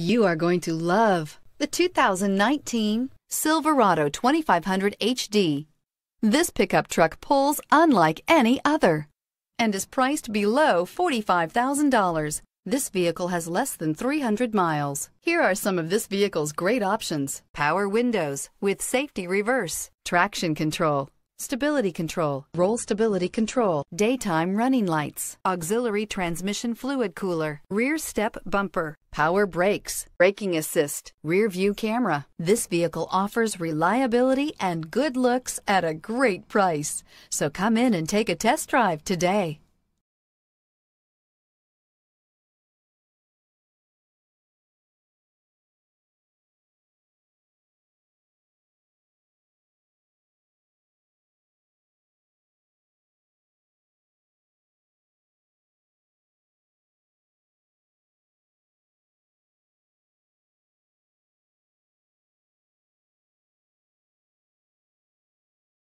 You are going to love the 2019 Silverado 2500 HD. This pickup truck pulls unlike any other and is priced below $45,000. This vehicle has less than 300 miles. Here are some of this vehicle's great options. Power windows with safety reverse, traction control, Stability control, roll stability control, daytime running lights, auxiliary transmission fluid cooler, rear step bumper, power brakes, braking assist, rear view camera. This vehicle offers reliability and good looks at a great price. So come in and take a test drive today.